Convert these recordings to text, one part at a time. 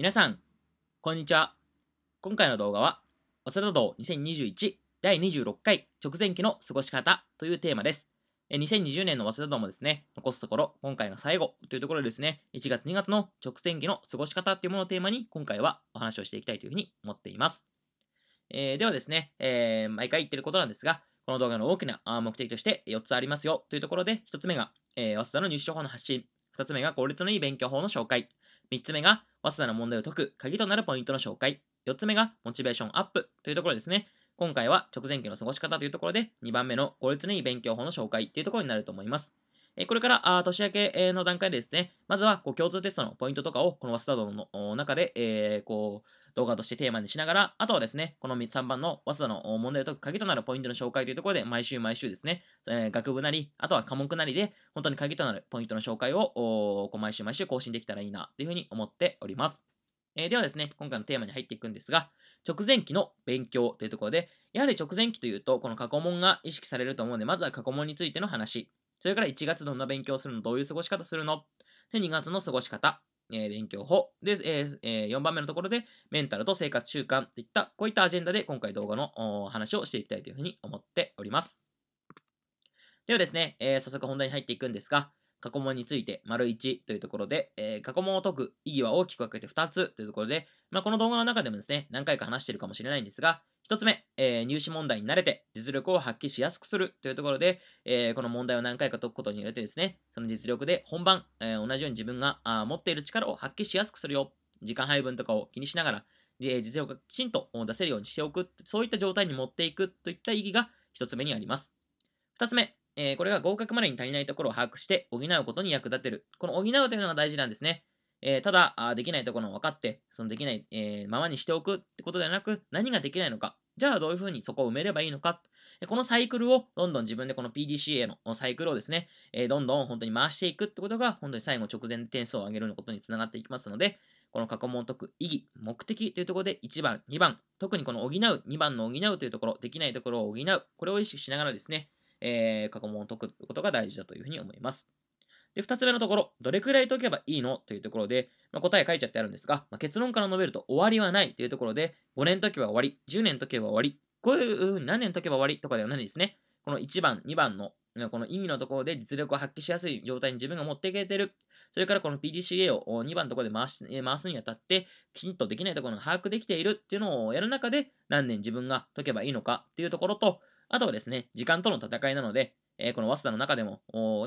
皆さん、こんにちは。今回の動画は、稲田道2021第26回直前期の過ごし方というテーマです。2020年の早稲田道もですね、残すところ、今回が最後というところでですね、1月2月の直前期の過ごし方っていうものをテーマに、今回はお話をしていきたいというふうに思っています。えー、ではですね、えー、毎回言ってることなんですが、この動画の大きな目的として4つありますよというところで、1つ目が、えー、早稲田の入試情報の発信、2つ目が効率のいい勉強法の紹介、3つ目が、早稲田の問題を解く鍵となるポイントの紹介。4つ目が、モチベーションアップというところですね。今回は直前期の過ごし方というところで、2番目の効率のいい勉強法の紹介というところになると思います。えこれから、年明けの段階でですね、まずは、こう、共通テストのポイントとかを、このワスタードの中で、えー、こう、動画としてテーマにしながら、あとはですね、この3番の早稲田の問題を解く鍵となるポイントの紹介というところで、毎週毎週ですね、えー、学部なり、あとは科目なりで、本当に鍵となるポイントの紹介を、こう毎週毎週更新できたらいいな、というふうに思っております。えー、ではですね、今回のテーマに入っていくんですが、直前期の勉強というところで、やはり直前期というと、この過去問が意識されると思うので、まずは過去問についての話。それから1月どんな勉強するのどういう過ごし方するので、2月の過ごし方、えー、勉強法。で、えー、えー、4番目のところで、メンタルと生活習慣といった、こういったアジェンダで今回動画の話をしていきたいというふうに思っております。ではですね、えー、早速本題に入っていくんですが、過去問について、丸1というところで、えー、過去問を解く意義は大きく分けて2つというところで、まあ、この動画の中でもですね、何回か話してるかもしれないんですが、1つ目、えー、入試問題に慣れて実力を発揮しやすくするというところで、えー、この問題を何回か解くことによってですね、その実力で本番、えー、同じように自分があ持っている力を発揮しやすくするよ。時間配分とかを気にしながら、え実力がきちんと出せるようにしておく、そういった状態に持っていくといった意義が1つ目にあります。2つ目、えこれが合格までに足りないところを把握して補うことに役立てる。この補うというのが大事なんですね。えー、ただあ、できないところを分かって、そのできない、えー、ままにしておくってことではなく、何ができないのか、じゃあどういうふうにそこを埋めればいいのか。このサイクルをどんどん自分でこの PDCA のサイクルをですね、どんどん本当に回していくってことが、本当に最後直前で点数を上げるのことにつながっていきますので、この過去問解く意義、目的というところで1番、2番、特にこの補う、2番の補うというところ、できないところを補う、これを意識しながらですね、えー、過去問を解くことが大事だというふうに思います。で、2つ目のところ、どれくらい解けばいいのというところで、まあ、答え書いちゃってあるんですが、まあ、結論から述べると終わりはないというところで、5年解けば終わり、10年解けば終わり、こういうふうに何年解けば終わりとかではないですね。この1番、2番のこの意味のところで実力を発揮しやすい状態に自分が持っていけてる。それからこの PDCA を2番のところで回す回すにあたって、きちんとできないところが把握できているっていうのをやる中で、何年自分が解けばいいのかっていうところと、あとはですね、時間との戦いなので、えー、この早稲田の中でも、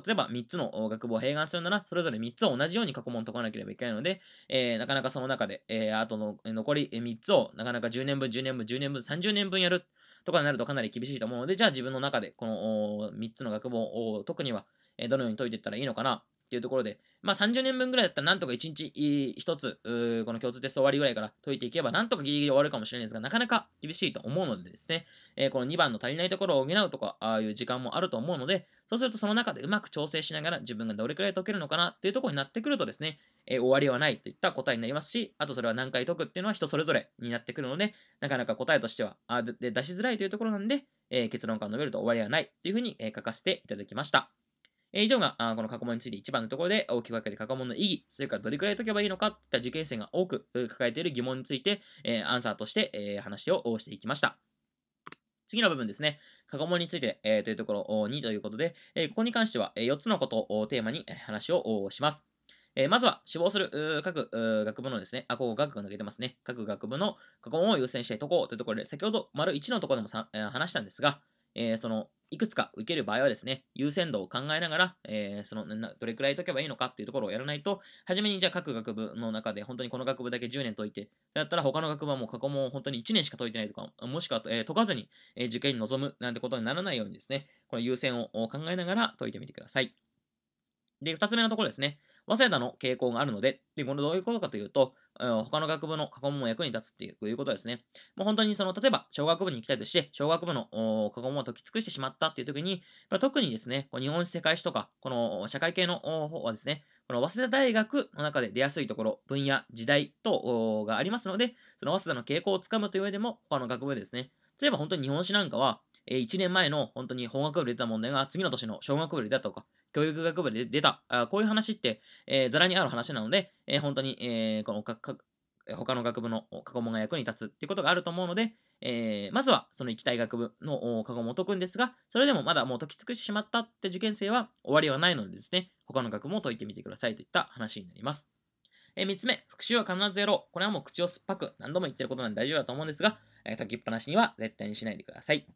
例えば3つの学部を併願するなら、それぞれ3つを同じように過去問解かなければいけないので、えー、なかなかその中で、えー、あとの残り3つをなかなか10年分、10年分、10年分、30年分やるとかになるとかなり厳しいと思うので、じゃあ自分の中でこの3つの学部を解くには、えどのように解いていったらいいのかなっていうところで、まあ、30年分ぐらいだったらなんとか1日1つ、この共通テスト終わりぐらいから解いていけば、なんとかギリギリ終わるかもしれないですが、なかなか厳しいと思うのでですね、えー、この2番の足りないところを補うとか、ああいう時間もあると思うので、そうするとその中でうまく調整しながら自分がどれくらい解けるのかなっていうところになってくるとですね、えー、終わりはないといった答えになりますし、あとそれは何回解くっていうのは人それぞれになってくるので、なかなか答えとしてはあで出しづらいというところなんで、えー、結論から述べると終わりはないというふうに、え書かせていただきました。以上がこの過去問について一番のところで大きく分けて過去問の意義、それからどれくらい解けばいいのかといった受験生が多く抱えている疑問について、アンサーとして、話をしていきました。次の部分ですね。過去問について、えー、というところにということで、えここに関しては、え4つのことをテーマに話をします。えまずは、志望する各学部のですね、あ、ここ学部抜けてますね。各学部の過去問を優先して解こうというところで、先ほど、丸1のところでも話したんですが、えそのいくつか受ける場合はですね、優先度を考えながら、えー、その、どれくらい解けばいいのかっていうところをやらないと、初めにじゃあ各学部の中で、本当にこの学部だけ10年解いて、だったら他の学部はもう過去問本当に1年しか解いてないとか、もしくは、えー、解かずに、えー、受験に臨むなんてことにならないようにですね、この優先を考えながら解いてみてください。で、2つ目のところですね。早稲田の傾向があるので、で、これどういうことかというと、他の学部の過去問も役に立つっていうことですね。もう本当にその、例えば、小学部に行きたいとして、小学部の過去問を解き尽くしてしまったっていう時に、まあ、特にですね、こう日本史世界史とか、この社会系の方はですね、この早稲田大学の中で出やすいところ、分野、時代等がありますので、その早稲田の傾向をつかむという上でも、他の学部ですね、例えば本当に日本史なんかは、えー、1年前の本当に法学部で出た問題が次の年の小学部で出たとか、教育学部で出た、あこういう話って、えー、ざらにある話なので、えー、本当に、えー、このかか他の学部の過去問が役に立つっていうことがあると思うので、えー、まずはその行きたい学部の過去問を解くんですが、それでもまだもう解き尽くしてしまったって受験生は終わりはないのでですね、他の学問を解いてみてくださいといった話になります。えー、3つ目、復習は必ずやろう。これはもう口を酸っぱく何度も言ってることなんで大丈夫だと思うんですが、えー、解きっぱなしには絶対にしないでください。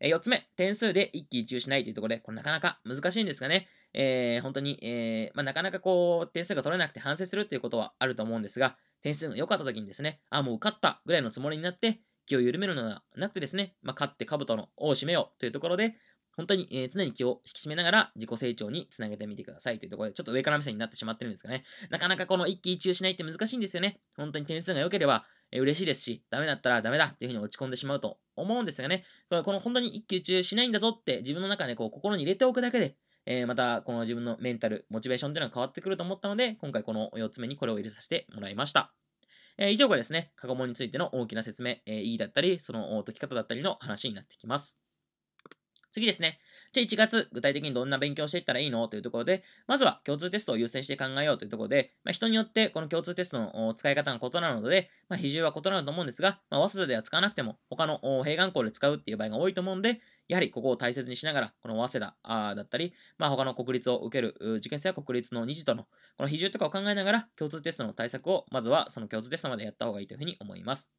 えー、4つ目、点数で一喜一憂しないというところで、これなかなか難しいんですがね、えー、本当に、えーまあ、なかなかこう、点数が取れなくて反省するっていうことはあると思うんですが、点数が良かった時にですね、あ、もう受かったぐらいのつもりになって、気を緩めるのではなくてですね、まあ、勝って兜の尾を締めようというところで、本当に、えー、常に気を引き締めながら自己成長につなげてみてくださいというところで、ちょっと上から目線になってしまってるんですがね、なかなかこの一喜一憂しないって難しいんですよね。本当に点数が良ければ、え嬉しいですし、ダメだったらダメだっていうふうに落ち込んでしまうと思うんですがね、この本当に一喜一憂しないんだぞって自分の中でこう心に入れておくだけで、えー、またこの自分のメンタル、モチベーションというのは変わってくると思ったので、今回この4つ目にこれを入れさせてもらいました。えー、以上がですね、過去問についての大きな説明、えー、意義だったり、その解き方だったりの話になってきます。次ですね、じゃあ1月、具体的にどんな勉強していったらいいのというところで、まずは共通テストを優先して考えようというところで、まあ、人によってこの共通テストの使い方が異なるので、まあ、比重は異なると思うんですが、まあ、早稲田では使わなくても、他の併願校で使うっていう場合が多いと思うんで、やはりここを大切にしながら、この早稲田だったり、まあ、他の国立を受ける受験生は国立の2次との、この比重とかを考えながら、共通テストの対策を、まずはその共通テストまでやった方がいいというふうに思います。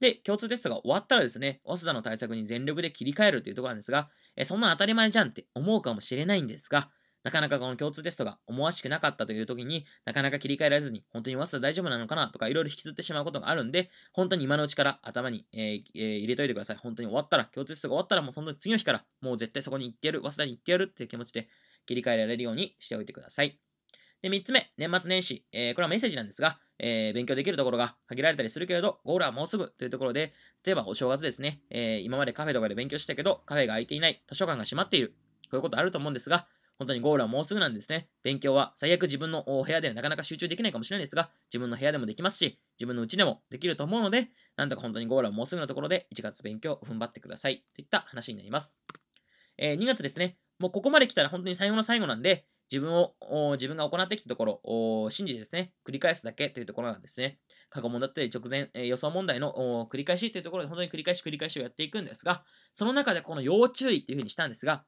で、共通テストが終わったらですね、早稲田の対策に全力で切り替えるというところなんですが、えそんな当たり前じゃんって思うかもしれないんですが、なかなかこの共通テストが思わしくなかったという時になかなか切り替えられずに本当に早稲田大丈夫なのかなとかいろいろ引きずってしまうことがあるんで本当に今のうちから頭に、えーえー、入れといてください本当に終わったら共通テストが終わったらもうその次の日からもう絶対そこに行ってやる早稲田に行ってやるっていう気持ちで切り替えられるようにしておいてくださいで3つ目年末年始、えー、これはメッセージなんですがえー、勉強できるところが限られたりするけれど、ゴールはもうすぐというところで、例えばお正月ですね、えー、今までカフェとかで勉強したけど、カフェが開いていない、図書館が閉まっている、こういうことあると思うんですが、本当にゴールはもうすぐなんですね。勉強は最悪自分の部屋ではなかなか集中できないかもしれないですが、自分の部屋でもできますし、自分の家でもできると思うので、なんとか本当にゴールはもうすぐのところで1月勉強を踏ん張ってくださいといった話になります。えー、2月ですね。もうここまで来たら本当に最後の最後なんで、自分を、自分が行ってきたところを信じてですね、繰り返すだけというところなんですね。過去問だったり直前、えー、予想問題の繰り返しというところで本当に繰り返し繰り返しをやっていくんですが、その中でこの要注意っていうふうにしたんですが、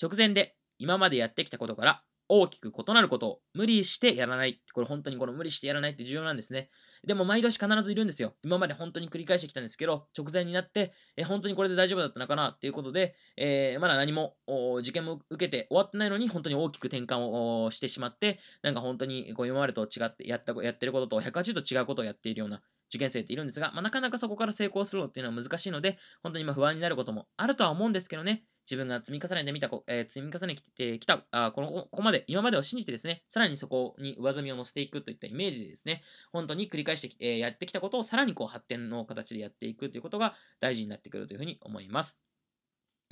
直前で今までやってきたことから大きく異なることを無理してやらない。これ本当にこの無理してやらないって重要なんですね。でも毎年必ずいるんですよ。今まで本当に繰り返してきたんですけど、直前になって、え本当にこれで大丈夫だったのかなっていうことで、えー、まだ何も受験も受けて終わってないのに本当に大きく転換をしてしまって、なんか本当にこう今までと違ってやった、やってることと180度違うことをやっているような受験生っているんですが、まあ、なかなかそこから成功するのっていうのは難しいので、本当にま不安になることもあるとは思うんですけどね。自分が積み重ねてみたこ、えー、積み重ねてきた、あこの、ここまで、今までを信じてですね、さらにそこに上積みを乗せていくといったイメージでですね、本当に繰り返して、えー、やってきたことをさらにこう発展の形でやっていくということが大事になってくるというふうに思います。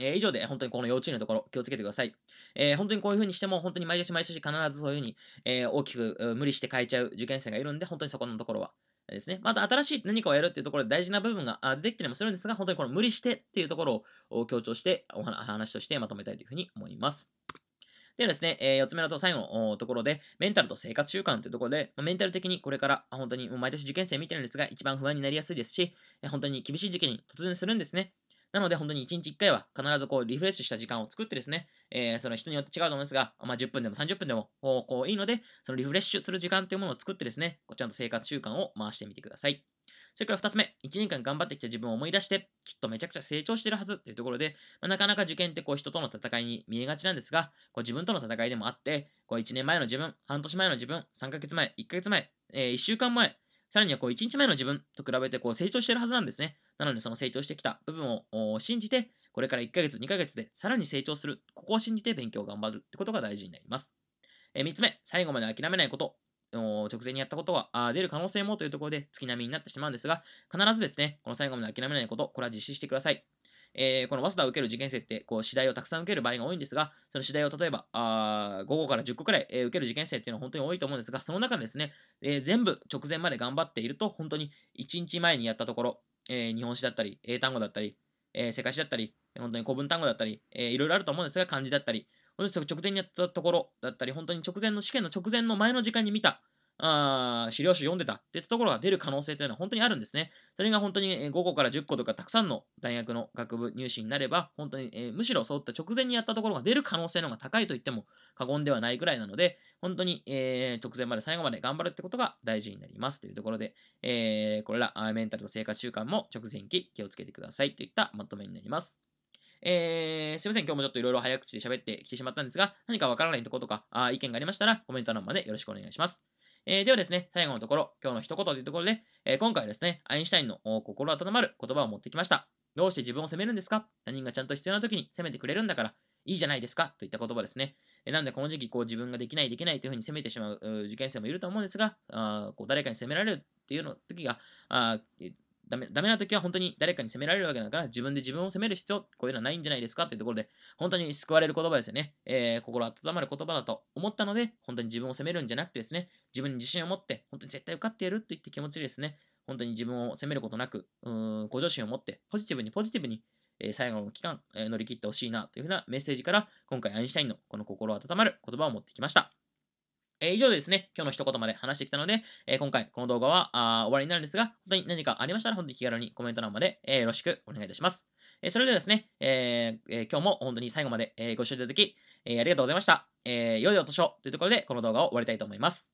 えー、以上で本当にこの幼稚園のところ気をつけてください。えー、本当にこういう風にしても本当に毎年毎年必ずそういう風に、えー、大きく無理して変えちゃう受験生がいるんで本当にそこのところは、ですね。また、新しい何かをやるっていうところで大事な部分が出てきたりもするんですが、本当にこの無理してっていうところを強調して、お話としてまとめたいというふうに思います。ではですね、えー、4つ目のと最後のところで、メンタルと生活習慣というところで、メンタル的にこれから本当に毎年受験生見てるんですが、一番不安になりやすいですし、本当に厳しい時期に突然するんですね。なので、本当に1日1回は必ずこう、リフレッシュした時間を作ってですね、えー、その人によって違うと思いますが、まあ、10分でも30分でも、こう、いいので、そのリフレッシュする時間というものを作ってですね、こうちゃんと生活習慣を回してみてください。それから2つ目、1年間頑張ってきた自分を思い出して、きっとめちゃくちゃ成長してるはずというところで、まあ、なかなか受験ってこう人との戦いに見えがちなんですが、こう自分との戦いでもあって、こう1年前の自分、半年前の自分、3ヶ月前、1ヶ月前、えー、1週間前、さらにはこう1日前の自分と比べてこう成長してるはずなんですね。なのでその成長してきた部分を信じて、これから1ヶ月、2ヶ月でさらに成長する。ここを信じて勉強を頑張るってことが大事になります。えー、3つ目、最後まで諦めないこと。直前にやったことは出る可能性もというところで月並みになってしまうんですが、必ずですね、この最後まで諦めないこと、これは実施してください。えー、この早稲田を受ける受験生って、こう、次第をたくさん受ける場合が多いんですが、その次第を例えば、あ5個から10個くらい、えー、受ける受験生っていうのは本当に多いと思うんですが、その中でですね、えー、全部直前まで頑張っていると、本当に1日前にやったところ、えー、日本史だったり、英単語だったり、えー、世界史だったり、本当に古文単語だったり、えー、いろいろあると思うんですが、漢字だったり、本当に直前にやったところだったり、本当に直前の試験の直前の前の時間に見た、あ資料集読んでたっていったところが出る可能性というのは本当にあるんですね。それが本当に5個から10個とかたくさんの大学の学部入試になれば、本当に、えー、むしろそういった直前にやったところが出る可能性の方が高いと言っても過言ではないぐらいなので、本当に、えー、直前まで最後まで頑張るってことが大事になりますというところで、えー、これらメンタルと生活習慣も直前期気をつけてくださいといったまとめになります。えー、すいません、今日もちょっといろいろ早口で喋ってきてしまったんですが、何かわからないとことかあ意見がありましたらコメント欄までよろしくお願いします。えー、ではですね、最後のところ、今日の一言というところで、えー、今回はですね、アインシュタインの心温まる言葉を持ってきました。どうして自分を責めるんですか他人がちゃんと必要な時に責めてくれるんだから、いいじゃないですかといった言葉ですね。えー、なんでこの時期、こう自分ができない、できないというふうに責めてしまう受験生もいると思うんですが、あこう誰かに責められるっていうの時があダメダメな時は本当に誰かに責められるわけだから、自分で自分を責める必要、こういうのはないんじゃないですかっていうところで、本当に救われる言葉ですよね。えー、心温まる言葉だと思ったので、本当に自分を責めるんじゃなくてですね、自分に自信を持って、本当に絶対受かってやるといった気持ちでですね、本当に自分を責めることなく、うん、向上心を持って、ポジティブにポジティブに、えー、最後の期間、えー、乗り切ってほしいなというふうなメッセージから、今回アインシュタインのこの心温まる言葉を持ってきました。えー、以上でですね、今日の一言まで話してきたので、えー、今回この動画はあ終わりになるんですが、本当に何かありましたら本当に気軽にコメント欄まで、えー、よろしくお願いいたします。えそれではですね、えー、今日も本当に最後まで、えご視聴いただき、えありがとうございました。え良いお年をというところでこの動画を終わりたいと思います。